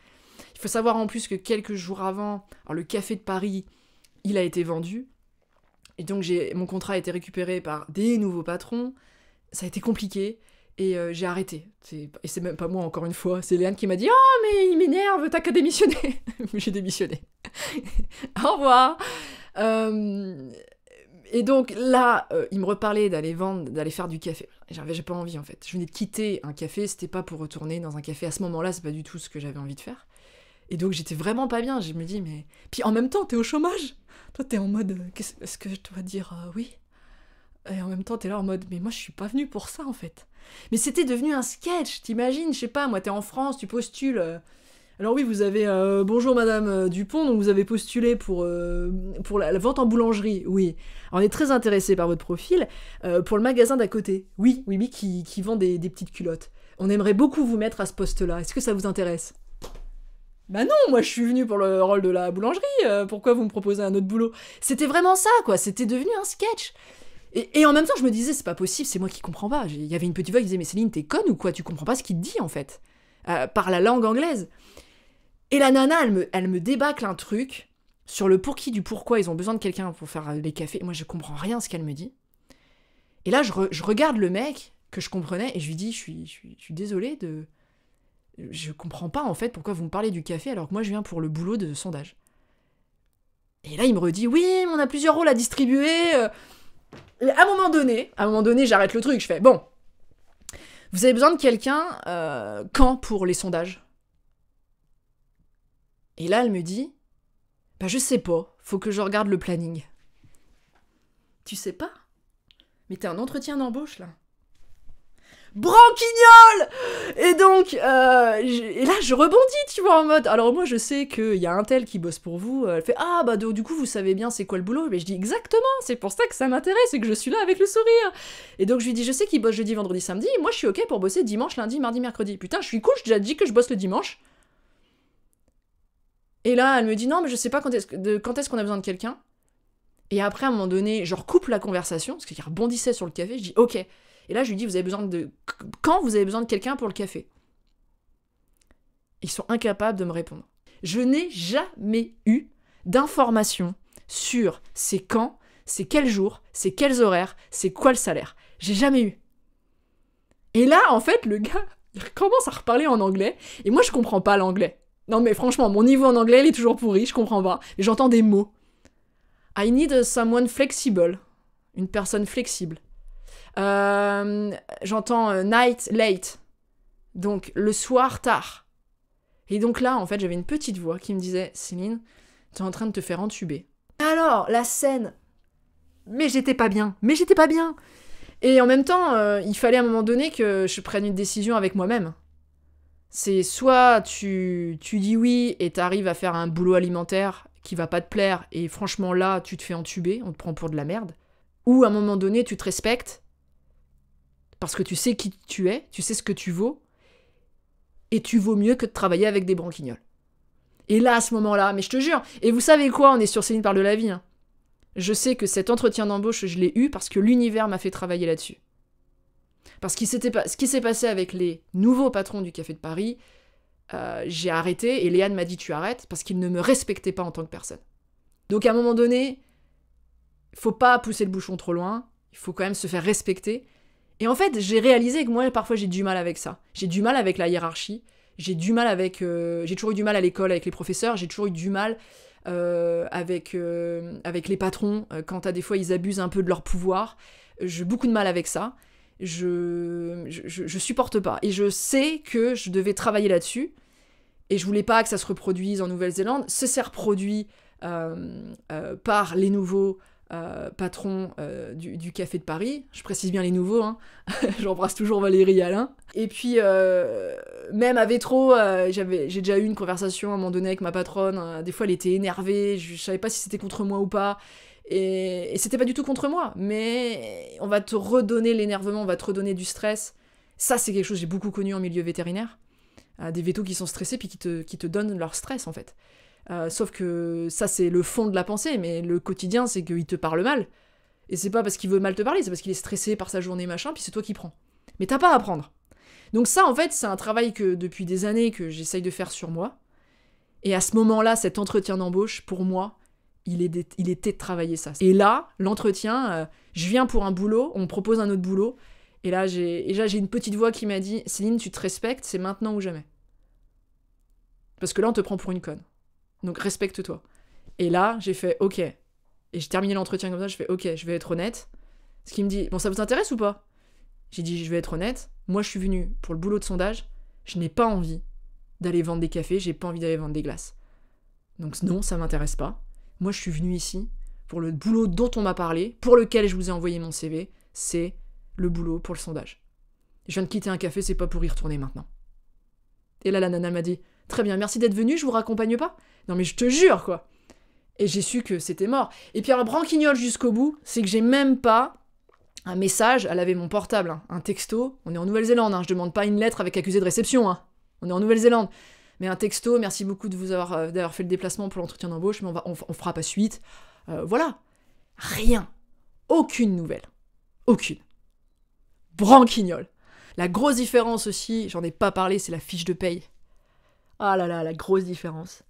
Il faut savoir en plus que quelques jours avant, alors le café de Paris, il a été vendu. Et donc, mon contrat a été récupéré par des nouveaux patrons. Ça a été compliqué. Et euh, j'ai arrêté. Et c'est même pas moi, encore une fois. C'est Léane qui m'a dit Oh, mais il m'énerve, t'as qu'à démissionner J'ai démissionné. Au revoir euh, Et donc là, euh, il me reparlait d'aller vendre, d'aller faire du café. J'avais, pas envie en fait. Je venais de quitter un café, c'était pas pour retourner dans un café. À ce moment-là, c'est pas du tout ce que j'avais envie de faire. Et donc j'étais vraiment pas bien. Je me dis mais puis en même temps, t'es au chômage. Toi, t'es en mode, qu'est-ce, que je dois dire oui et en même temps, t'es là en mode, mais moi je suis pas venu pour ça en fait. Mais c'était devenu un sketch, t'imagines, je sais pas, moi t'es en France, tu postules. Euh. Alors oui, vous avez euh, bonjour Madame euh, Dupont, donc vous avez postulé pour pour la, vente en boulangerie. Oui, on est très intéressé par votre profil pour le magasin d'à côté. Oui, oui, oui, qui, vend des, petites culottes. On aimerait beaucoup vous mettre à ce poste-là. Est-ce que ça vous intéresse Bah non, moi je suis venu pour le rôle de la boulangerie. pourquoi vous me proposez un autre boulot C'était vraiment ça, quoi. C'était devenu un sketch. Et, en même temps, je me disais, c'est pas possible, c'est moi qui comprends pas. Il y avait une petite voix qui disait, mais Céline, t'es conne ou quoi Tu comprends pas ce qu'il dit en fait, euh, par la langue anglaise. Et la nana, elle me, elle me débâcle un truc sur le pour qui du pourquoi ils ont besoin de quelqu'un pour faire les cafés. Moi, je comprends rien ce qu'elle me dit. Et là, je, regarde le mec que je comprenais et je lui dis, je suis, je suis, je désolée de. Je comprends pas en fait pourquoi vous me parlez du café alors que moi je viens pour le boulot de sondage. Et là, il me redit, oui, on a plusieurs rôles à distribuer. Euh, à un moment donné, à un moment donné, j'arrête le truc, je fais, bon, vous avez besoin de quelqu'un euh, quand pour les sondages Et là, elle me dit, bah je sais pas, faut que je regarde le planning. Tu sais pas Mais t'es un entretien d'embauche là branquignol Et donc, euh, et là, je rebondis, tu vois, en mode. Alors, moi, je sais qu'il y a un tel qui bosse pour vous. Elle fait Ah, bah, du coup, vous savez bien c'est quoi le boulot. Mais je dis Exactement, c'est pour ça que ça m'intéresse et que je suis là avec le sourire. Et donc, je lui dis Je sais qu'il bosse jeudi, vendredi, samedi. moi, je suis OK pour bosser dimanche, lundi, mardi, mercredi. Putain, je suis cool, j'ai déjà dit que je bosse le dimanche. Et là, elle me dit Non, mais je sais pas quand est-ce qu'on a besoin de quelqu'un. Et après, à un moment donné, je recoupe la conversation, parce qu'il rebondissait sur le café, je dis Ok, et là, je lui dis, vous avez besoin de... Quand vous avez besoin de quelqu'un pour le café Ils sont incapables de me répondre. Je n'ai jamais eu d'informations sur c'est quand, c'est quel jours, c'est quels horaires, c'est quoi le salaire. J'ai jamais eu. Et là, en fait, le gars, commence à reparler en anglais, et moi, je comprends pas l'anglais. Non, mais franchement, mon niveau en anglais, il est toujours pourri, je comprends pas. J'entends des mots. I need someone flexible. Une personne flexible. Euh, j'entends euh, night, late. Donc le soir, tard. Et donc là, en fait, j'avais une petite voix qui me disait Céline, t'es en train de te faire entuber. Alors, la scène. Mais j'étais pas bien. Mais j'étais pas bien. Et en même temps, euh, il fallait à un moment donné que je prenne une décision avec moi-même. C'est soit tu, tu dis oui et t'arrives à faire un boulot alimentaire qui va pas te plaire et franchement là, tu te fais entuber, on te prend pour de la merde. Ou à un moment donné, tu te respectes parce que tu sais qui tu es, tu sais ce que tu vaux, et tu vaux mieux que de travailler avec des branquignoles. Et là, à ce moment-là, mais je te jure, et vous savez quoi, on est sur Céline parle de la vie. Hein. Je sais que cet entretien d'embauche, je l'ai eu parce que l'univers m'a fait travailler là-dessus. Parce que ce qui s'est passé avec les nouveaux patrons du Café de Paris, euh, j'ai arrêté et Léane m'a dit tu arrêtes parce qu'ils ne me respectaient pas en tant que personne. Donc à un moment donné, faut pas pousser le bouchon trop loin, il faut quand même se faire respecter. Et en fait, j'ai réalisé que moi, parfois, j'ai du mal avec ça. J'ai du mal avec la hiérarchie. J'ai du mal avec. Euh, j'ai toujours eu du mal à l'école avec les professeurs. J'ai toujours eu du mal euh, avec, euh, avec les patrons quand à des fois ils abusent un peu de leur pouvoir. J'ai beaucoup de mal avec ça. Je, je, supporte pas. Et je sais que je devais travailler là-dessus. Et je voulais pas que ça se reproduise en Nouvelle-Zélande. Ça s'est reproduit par les nouveaux euh, patron euh, du, Café de Paris. Je précise bien les nouveaux, hein. j'embrasse toujours Valérie et Alain. Et puis, euh, même à Vétro, j'ai déjà eu une conversation à un moment donné avec ma patronne. Des fois, elle était énervée, je, ne savais pas si c'était contre moi ou pas. Et, et c'était pas du tout contre moi, mais on va te redonner l'énervement, on va te redonner du stress. Ça, c'est quelque chose que j'ai beaucoup connu en milieu vétérinaire. des vétos qui sont stressés puis qui te donnent leur stress, en fait. Euh, sauf que ça, c'est le fond de la pensée, mais le quotidien, c'est qu'il te parle mal. Et c'est pas parce qu'il veut mal te parler, c'est parce qu'il est stressé par sa journée, machin, puis c'est toi qui prends. Mais t'as pas à prendre. Donc ça, en fait, c'est un travail que depuis des années que j'essaye de faire sur moi. Et à ce moment-là, cet entretien d'embauche, pour moi, il, est il, était de travailler ça. Et là, l'entretien, euh, je viens pour un boulot, on me propose un autre boulot. Et là, j'ai, et j'ai une petite voix qui m'a dit Céline, tu te respectes, c'est maintenant ou jamais. Parce que là, on te prend pour une conne. Donc respecte-toi. Et là, j'ai fait OK. Et j'ai terminé l'entretien comme ça, je fais OK, je vais être honnête. Ce qui me dit Bon, ça vous intéresse ou pas J'ai dit Je vais être honnête. Moi, je suis venu pour le boulot de sondage. Je n'ai pas envie d'aller vendre des cafés, j'ai pas envie d'aller vendre des glaces. Donc non, ça m'intéresse pas. Moi, je suis venu ici pour le boulot dont on m'a parlé, pour lequel je vous ai envoyé mon CV. C'est le boulot pour le sondage. Je viens de quitter un café, c'est pas pour y retourner maintenant. Et là, la nana m'a dit Très bien, merci d'être venu, je vous raccompagne pas Non mais je te jure, quoi Et j'ai su que c'était mort. Et puis un branquignol jusqu'au bout, c'est que j'ai même pas un message, elle avait mon portable, hein. un texto, on est en Nouvelle-Zélande, hein, je demande pas une lettre avec accusé de réception, hein. on est en Nouvelle-Zélande. Mais un texto, merci beaucoup de vous avoir, euh, d'avoir fait le déplacement pour l'entretien d'embauche, mais on, va, on, fera pas suite. Euh, voilà. Rien. Aucune nouvelle. Aucune. Branquignol. La grosse différence aussi, j'en ai pas parlé, c'est la fiche de paye. Ah là là, la grosse différence.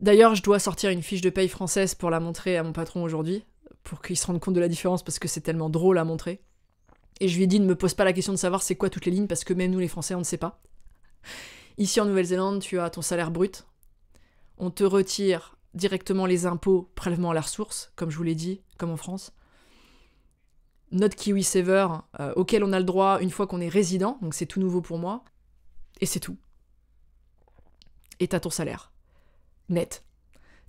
D'ailleurs, je dois sortir une fiche de paye française pour la montrer à mon patron aujourd'hui, pour qu'il se rende compte de la différence parce que c'est tellement drôle à montrer. Et je lui ai dit ne me pose pas la question de savoir c'est quoi toutes les lignes parce que même nous les Français on ne sait pas. Ici en Nouvelle-Zélande, tu as ton salaire brut. On te retire directement les impôts, prélèvement à la ressource, comme je vous l'ai dit, comme en France. Notre Kiwi Saver, euh, auquel on a le droit une fois qu'on est résident, donc c'est tout nouveau pour moi. Et c'est tout et t'as ton salaire. Net.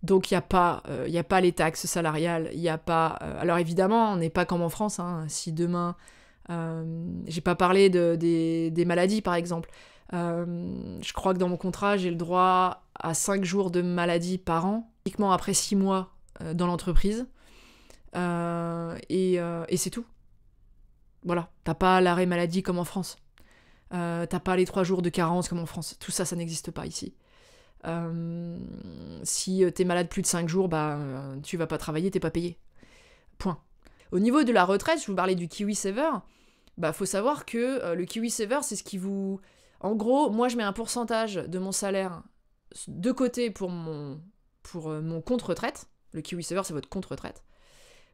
Donc il n'y a pas, euh, a pas les taxes salariales, il n'y a pas... Euh, alors évidemment, on n'est pas comme en France, hein. si demain... Euh, j'ai pas parlé des, maladies, par exemple. Euh, je crois que dans mon contrat, j'ai le droit à 5 jours de maladie par an, uniquement après 6 mois dans l'entreprise. et, et c'est tout. Voilà, t'as pas l'arrêt maladie comme en France. t'as pas les 3 jours de carence comme en France. Tout ça, ça n'existe pas ici. Euh, si si euh, es malade plus de 5 jours, bah euh, tu vas pas travailler, t'es pas payé. Point. Au niveau de la retraite, je vous parlais du Kiwi Saver. Bah faut savoir que le Kiwi c'est ce qui vous. En gros, moi je mets un pourcentage de mon salaire de côté pour mon, pour, mon compte retraite. Le Kiwi c'est votre compte retraite.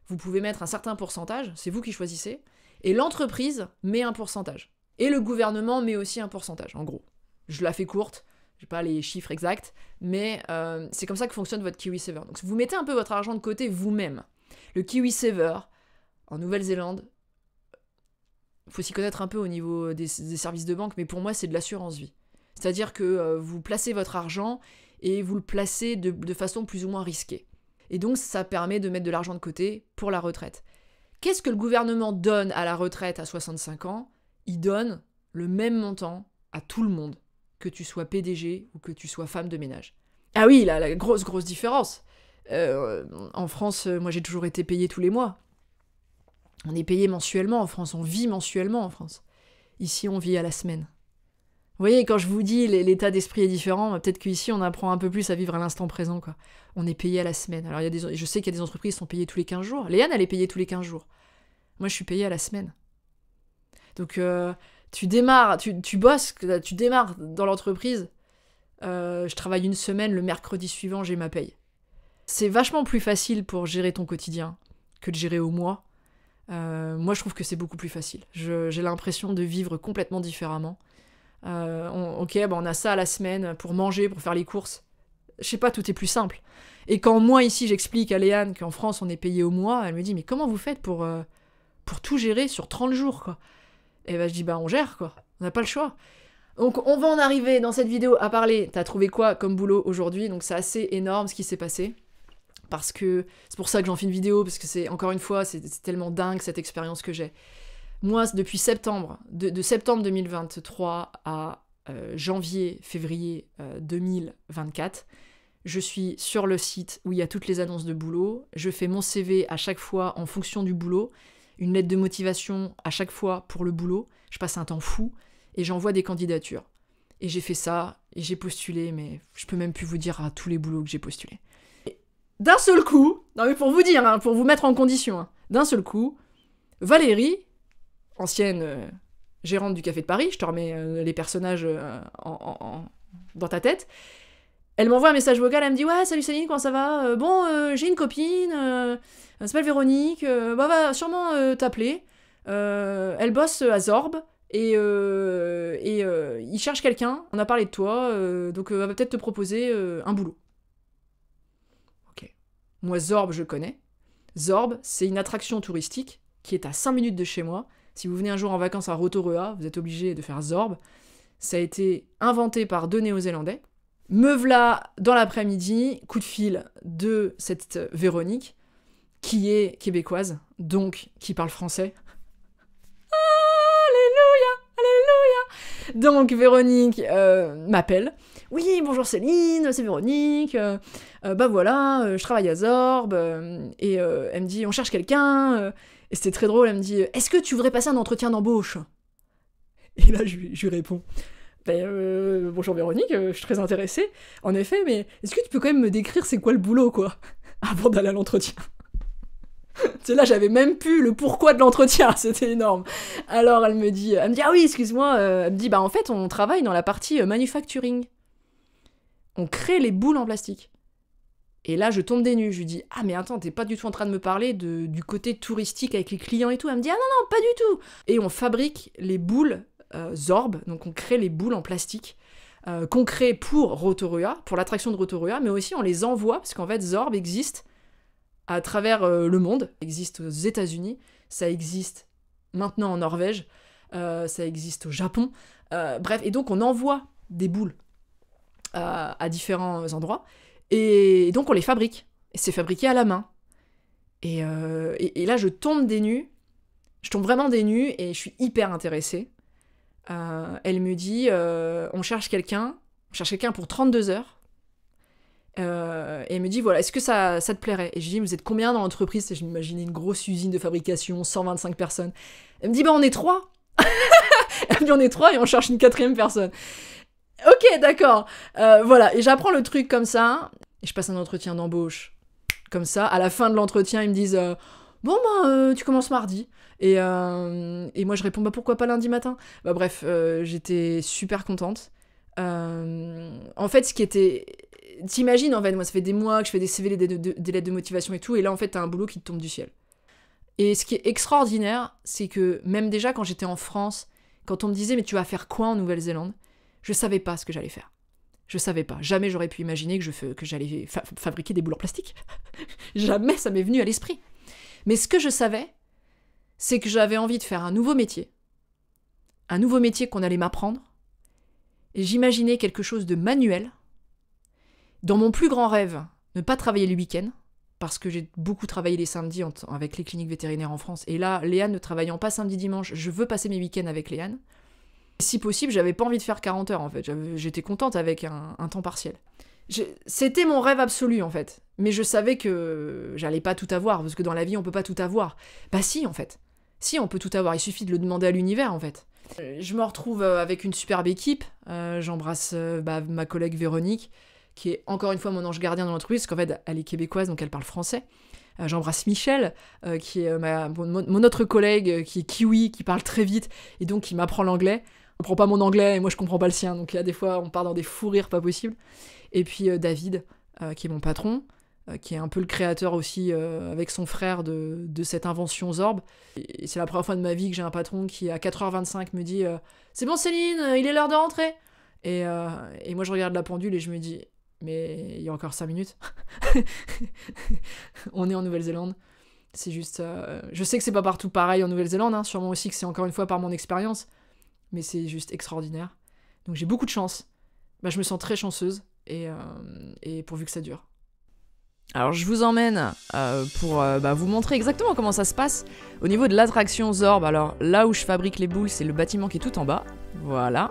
Vous pouvez mettre un certain pourcentage, c'est vous qui choisissez. Et l'entreprise met un pourcentage. Et le gouvernement met aussi un pourcentage, en gros. Je la fais courte pas les chiffres exacts, mais euh, c'est comme ça que fonctionne votre KiwiSaver. Donc vous mettez un peu votre argent de côté vous-même. Le KiwiSaver, en Nouvelle-Zélande, faut s'y connaître un peu au niveau des, services de banque, mais pour moi c'est de l'assurance vie. C'est-à-dire que euh, vous placez votre argent et vous le placez de, de façon plus ou moins risquée. Et donc ça permet de mettre de l'argent de côté pour la retraite. Qu'est-ce que le gouvernement donne à la retraite à 65 ans Il donne le même montant à tout le monde que tu sois PDG ou que tu sois femme de ménage. Ah oui, là, la grosse, grosse différence. Euh, en France, euh, moi j'ai toujours été payée tous les mois. On est payé mensuellement en France, on vit mensuellement en France. Ici, on vit à la semaine. Vous voyez, quand je vous dis l'état d'esprit est différent, euh, peut-être qu'ici on apprend un peu plus à vivre à l'instant présent. On est payé à la semaine. Alors il y a des, je sais qu'il y a des entreprises qui sont payées tous les 15 jours. Léane, elle est payée tous les 15 jours. Moi, je suis payée à la semaine. Donc, tu démarres, tu, tu bosses, tu démarres dans l'entreprise. Euh, je travaille une semaine, le mercredi suivant, j'ai ma paye. C'est vachement plus facile pour gérer ton quotidien que de gérer au mois. Euh, moi, je trouve que c'est beaucoup plus facile. J'ai l'impression de vivre complètement différemment. Euh, ok, bah, on a ça à la semaine pour manger, pour faire les courses. Je sais pas, tout est plus simple. Et quand moi, ici, j'explique à Léane qu'en France, on est payé au mois, elle me dit Mais comment vous faites pour, pour tout gérer sur 30 jours quoi et eh ben, je dis bah on gère quoi, on n'a pas le choix. Donc on va en arriver dans cette vidéo à parler, t'as trouvé quoi comme boulot aujourd'hui, donc c'est assez énorme ce qui s'est passé. Parce que c'est pour ça que j'en fais une vidéo, parce que c'est encore une fois, c'est tellement dingue cette expérience que j'ai. Moi, depuis septembre, de, septembre 2023 à euh, janvier, février 2024, euh, je suis sur le site où il y a toutes les annonces de boulot, je fais mon CV à chaque fois en fonction du boulot, une lettre de motivation à chaque fois pour le boulot. Je passe un temps fou et j'envoie des candidatures. Et j'ai fait ça, et j'ai postulé, mais je peux même plus vous dire à tous les boulots que j'ai postulé. D'un seul coup, non mais pour vous dire, hein, pour vous mettre en condition, hein, d'un seul coup, Valérie, ancienne euh, gérante du Café de Paris, je te remets euh, les personnages euh, en, dans ta tête, elle m'envoie un message vocal, elle me dit Ouais, salut Céline, comment ça va euh, Bon, euh, j'ai une copine, euh, elle s'appelle Véronique, bah, va sûrement t'appeler. elle bosse à Zorb et, et il cherche quelqu'un, on a parlé de toi, donc elle va peut-être te proposer un boulot. Ok. Moi, Zorb, je connais. Zorb, c'est une attraction touristique qui est à 5 minutes de chez moi. Si vous venez un jour en vacances à Rotorua, vous êtes obligé de faire Zorb. Ça a été inventé par deux Néo-Zélandais Meuvla dans l'après-midi, coup de fil de cette euh, Véronique, qui est québécoise, donc qui parle français. Alléluia, alléluia. Donc Véronique euh, m'appelle. Oui, bonjour Céline, c'est Véronique. Euh, euh bah voilà, je travaille à Zorb. et elle me dit, on cherche quelqu'un. et c'était très drôle, elle me dit, est-ce que tu voudrais passer un entretien d'embauche Et là, je je lui réponds, ben, euh, bonjour Véronique, euh, je suis très intéressée, en effet, mais est-ce que tu peux quand même me décrire c'est quoi le boulot, quoi Avant d'aller à l'entretien. sais là, j'avais même plus le pourquoi de l'entretien, c'était énorme. Alors elle me dit, elle me dit, ah oui, excuse-moi, euh, elle me dit, bah en fait, on travaille dans la partie manufacturing. On crée les boules en plastique. Et là, je tombe des nues. Je lui dis Ah, mais attends, t'es pas du tout en train de me parler de, du côté touristique avec les clients et tout. Elle me dit Ah, non, non, pas du tout. Et on fabrique les boules euh, Zorb, donc on crée les boules en plastique euh, qu'on crée pour Rotorua, pour l'attraction de Rotorua, mais aussi on les envoie, parce qu'en fait Zorb existe à travers euh, le monde, existe aux États-Unis, ça existe maintenant en Norvège, ça existe au Japon, bref, et donc on envoie des boules à différents endroits, et donc on les fabrique, et c'est fabriqué à la main. Et, et là je tombe des nues, je tombe vraiment des nues et je suis hyper intéressée. Euh, elle me dit euh, on cherche quelqu'un, on cherche quelqu'un pour 32 heures. Euh, et elle me dit voilà, est-ce que ça, ça te plairait Et je dis vous êtes combien dans l'entreprise Et je m'imaginais une grosse usine de fabrication, 125 personnes. Elle me dit bah on est trois Elle me dit on est trois et on cherche une quatrième personne. Ok, d'accord. voilà, et j'apprends le truc comme ça. Et je passe un entretien d'embauche. Comme ça, à la fin de l'entretien, ils me disent Bon, ben, euh, tu commences mardi. Euh, et, moi, je réponds, bah pourquoi pas lundi matin Bah bref, euh, j'étais super contente. en fait, ce qui était. T'imagines, en fait, moi, ça fait des mois que je fais des CV, des, lettres de motivation et tout, et là, en fait, t'as un boulot qui te tombe du ciel. Et ce qui est extraordinaire, c'est que même déjà quand j'étais en France, quand on me disait, mais tu vas faire quoi en Nouvelle-Zélande Je savais pas ce que j'allais faire. Je savais pas. Jamais j'aurais pu imaginer que, je, que j'allais fabriquer des boules en plastique. Jamais ça m'est venu à l'esprit. Mais ce que je savais, c'est que j'avais envie de faire un nouveau métier, un nouveau métier qu'on allait m'apprendre, et j'imaginais quelque chose de manuel. Dans mon plus grand rêve, ne pas travailler les week-ends, parce que j'ai beaucoup travaillé les samedis avec les cliniques vétérinaires en France, et là, Léane ne travaillant pas samedi-dimanche, je veux passer mes week-ends avec Léane. Si possible, j'avais pas envie de faire 40 heures en fait, j'étais contente avec un temps partiel. C'était mon rêve absolu en fait. Mais je savais que j'allais pas tout avoir, parce que dans la vie on peut pas tout avoir. Bah si en fait. Si on peut tout avoir, il suffit de le demander à l'univers en fait. Euh, je me retrouve euh, avec une superbe équipe. Euh, j'embrasse bah, ma collègue Véronique, qui est encore une fois mon ange gardien dans l'entreprise, parce qu'en fait elle est québécoise donc elle parle français. J'embrasse Michel, qui est mon, autre collègue, qui est kiwi, qui parle très vite et donc qui m'apprend l'anglais. On comprend pas mon anglais et moi je comprends pas le sien, donc là des fois on part dans des fous rires pas possibles. Et puis euh, David, euh, qui est mon patron, euh, qui est un peu le créateur aussi avec son frère de, cette invention Zorb. Et c'est la première fois de ma vie que j'ai un patron qui, à 4h25, me dit C'est bon, Céline, il est l'heure de rentrer et, moi, je regarde la pendule et je me dis mais il y a encore 5 minutes. on est en Nouvelle-Zélande. C'est juste. je sais que c'est pas partout pareil en Nouvelle-Zélande, hein, sûrement aussi que c'est encore une fois par mon expérience, mais c'est juste extraordinaire. Donc j'ai beaucoup de chance. Bah, je me sens très chanceuse euh, et, pourvu que ça dure. Alors je vous emmène euh, pour euh, bah, vous montrer exactement comment ça se passe au niveau de l'attraction Zorb. Alors là où je fabrique les boules, c'est le bâtiment qui est tout en bas. Voilà.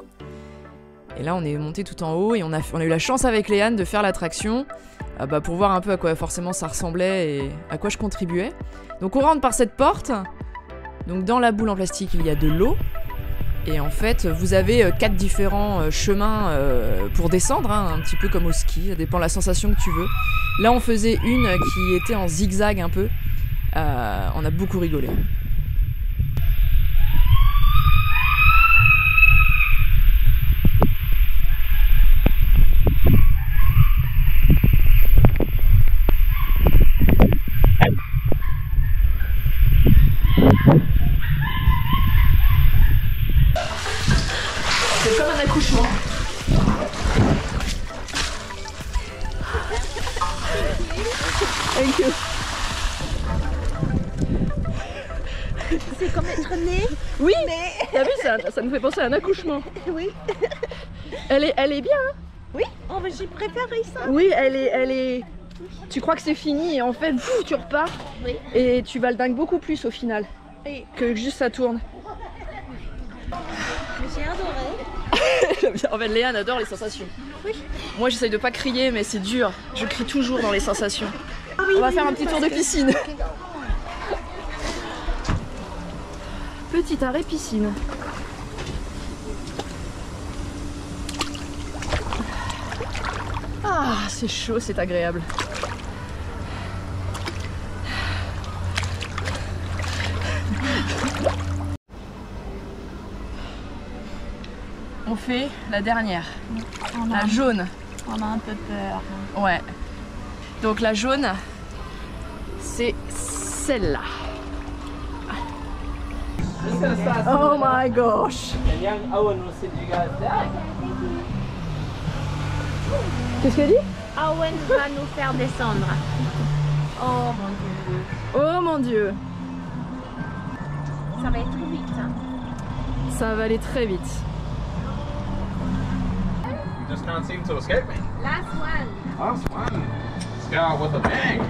Et là on est monté tout en haut et on a, eu la chance avec Léane de faire l'attraction bah, pour voir un peu à quoi forcément ça ressemblait et à quoi je contribuais. Donc on rentre par cette porte. Donc dans la boule en plastique il y a de l'eau. Et en fait, vous avez euh, quatre différents euh, chemins euh, pour descendre, hein, un petit peu comme au ski, ça dépend de la sensation que tu veux. Là, on faisait une qui était en zigzag un peu. on a beaucoup rigolé. ça, nous fait penser à un accouchement. Oui. Elle est, elle est bien. Hein oui, En oh, j'ai préféré ça. Oui, elle est, elle est. Tu crois que c'est fini et en fait, tu repars et tu vas le dingue beaucoup plus au final que juste ça tourne. J'ai adoré. en fait, Léane adore les sensations. Oui. Moi, j'essaye de pas crier, mais c'est dur. Je crie toujours dans les sensations. Ah On va faire un petit tour de piscine. Petit arrêt piscine. Ah, c'est chaud, c'est agréable. On fait la dernière, la jaune. On a un peu peur. Ouais. Donc la jaune, c'est celle-là. Oh my gosh! Qu'est-ce qu'elle dit Owen va nous faire descendre. Oh mon dieu. Oh mon dieu. Ça va être vite. Hein. Ça va aller très vite. You just can't seem to escape me. Last one. Last one. avec un with a bang.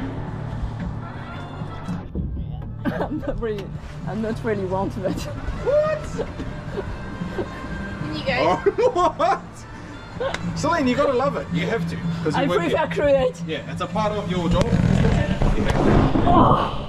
I'm not really, I'm not really want that. What? Can you guys? Oh, what? Celine, you gotta love it. You have to. I prefer create. Yeah, it's a part of your job. Oh.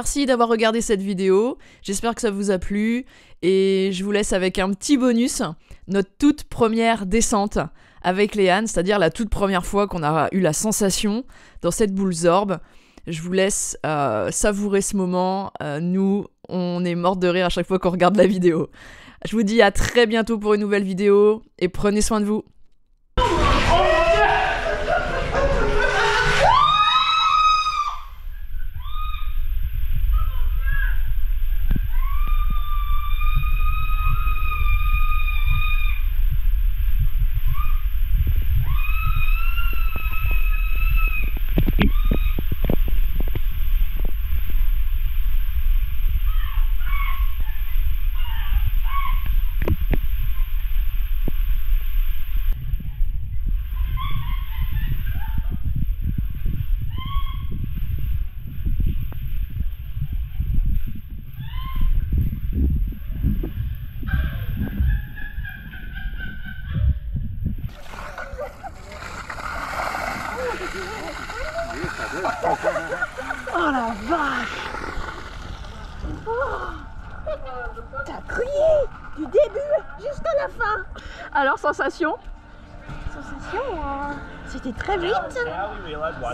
Merci d'avoir regardé cette vidéo, j'espère que ça vous a plu et je vous laisse avec un petit bonus, notre toute première descente avec Léane, c'est-à-dire la toute première fois qu'on a eu la sensation dans cette boule zorbe. Je vous laisse euh, savourer ce moment, euh, nous on est morts de rire à chaque fois qu'on regarde la vidéo. Je vous dis à très bientôt pour une nouvelle vidéo et prenez soin de vous.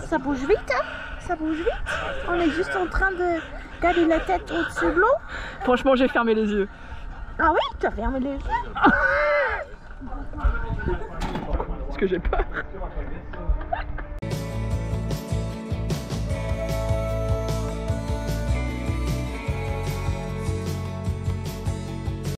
Ça bouge vite, hein Ça bouge vite. On est juste en train de garder la tête au-dessus de l'eau. Franchement, j'ai fermé les yeux. Ah oui, tu fermé les yeux Parce que j'ai peur.